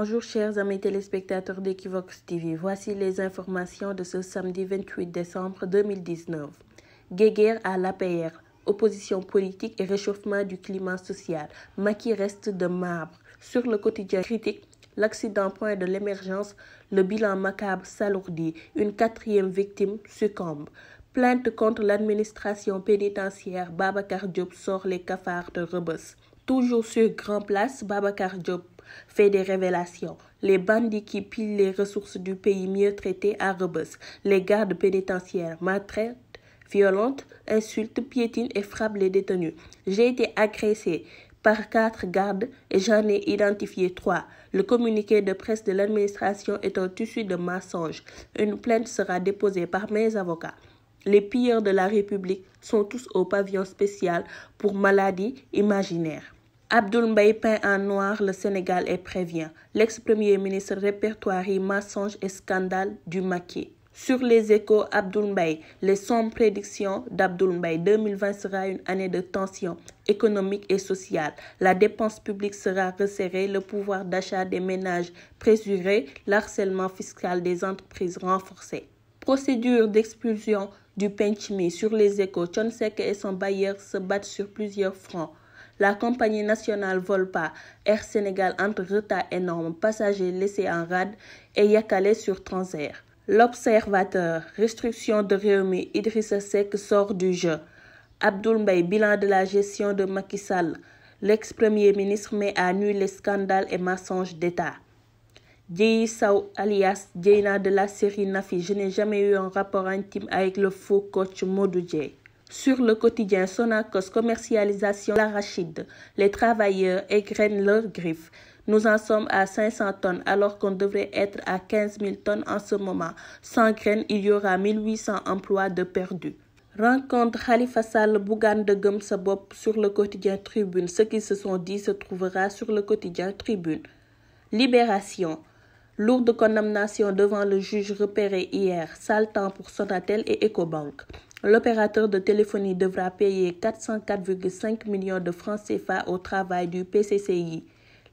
Bonjour chers amis téléspectateurs d'Equivox TV, voici les informations de ce samedi 28 décembre 2019. Guéguerre à l'APR, opposition politique et réchauffement du climat social, Maquis reste de marbre. Sur le quotidien critique, l'accident point de l'émergence, le bilan macabre s'alourdit, une quatrième victime succombe. Plainte contre l'administration pénitentiaire, Baba Diop sort les cafards de Rebus. Toujours sur Grand Place, Baba Diop fait des révélations. Les bandits qui pillent les ressources du pays mieux traités à Rebus, les gardes pénitentiaires maltraitent, violentes, insultent, piétinent et frappent les détenus. J'ai été agressé par quatre gardes et j'en ai identifié trois. Le communiqué de presse de l'administration est un tissu de mensonges. Une plainte sera déposée par mes avocats. Les pilleurs de la République sont tous au pavillon spécial pour maladies imaginaires. Abdoul peint en noir, le Sénégal est prévient. L'ex-premier ministre répertorie mensonges et scandales du maquis. Sur les échos Abdoul les sombres prédictions mille 2020 sera une année de tension économique et sociale. La dépense publique sera resserrée, le pouvoir d'achat des ménages présuré, l'harcèlement fiscal des entreprises renforcé. Procédure d'expulsion du Penchimi sur les échos. Chonsek et son bailleur se battent sur plusieurs fronts. La compagnie nationale Volpa, Air Sénégal entre retard énormes, passagers laissés en rade et calé sur Transair. L'observateur, restriction de Réumi, Idrissa Seck sort du jeu. Abdoul Mbaye, bilan de la gestion de Macky Sall. L'ex-premier ministre met à nu les scandales et mensonges d'État. alias de la série Nafi, je n'ai jamais eu un rapport intime avec le faux coach Modou sur le quotidien Sonacos Commercialisation L'arachide, les travailleurs égrènent leurs griffes. Nous en sommes à 500 tonnes alors qu'on devrait être à 15 000 tonnes en ce moment. Sans graines, il y aura 1800 emplois de perdus. Rencontre Khalifa Sal Bougan de Gumsabop sur le quotidien Tribune. Ce qui se sont dit se trouvera sur le quotidien Tribune. Libération. Lourde condamnation devant le juge repéré hier. Sale pour Sonatel et Ecobank. L'opérateur de téléphonie devra payer 404,5 millions de francs CFA au travail du PCCI.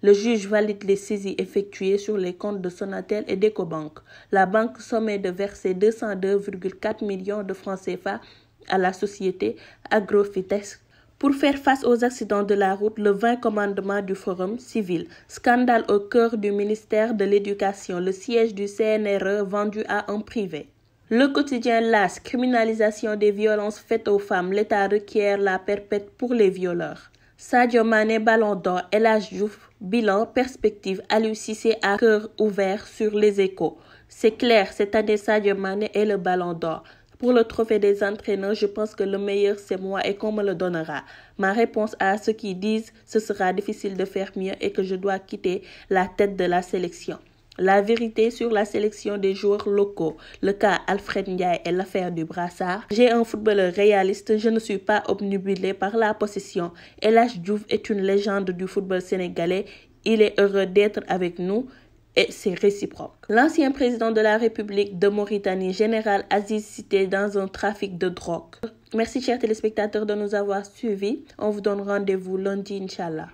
Le juge valide les saisies effectuées sur les comptes de Sonatel et d'Ecobank. La banque sommet de verser 202,4 millions de francs CFA à la société Agrofites. pour faire face aux accidents de la route, le 20 commandement du Forum civil. Scandale au cœur du ministère de l'Éducation, le siège du CNRE vendu à un privé. Le quotidien LAS, criminalisation des violences faites aux femmes, l'État requiert la perpète pour les violeurs. Sadio Ballon d'Or, Elage Jouf, bilan, perspective, Alucissé à cœur ouvert sur les échos. C'est clair, cette année Sadio Mané est le Ballon d'Or. Pour le trophée des entraîneurs, je pense que le meilleur c'est moi et qu'on me le donnera. Ma réponse à ceux qui disent ce sera difficile de faire mieux et que je dois quitter la tête de la sélection. La vérité sur la sélection des joueurs locaux, le cas Alfred Ndiaye et l'affaire du brassard. J'ai un footballeur réaliste, je ne suis pas obnubilé par la possession. Elage Diouf est une légende du football sénégalais. Il est heureux d'être avec nous et c'est réciproque. L'ancien président de la République de Mauritanie, général Aziz Cité, dans un trafic de drogue. Merci chers téléspectateurs de nous avoir suivis. On vous donne rendez-vous lundi, Inch'Allah.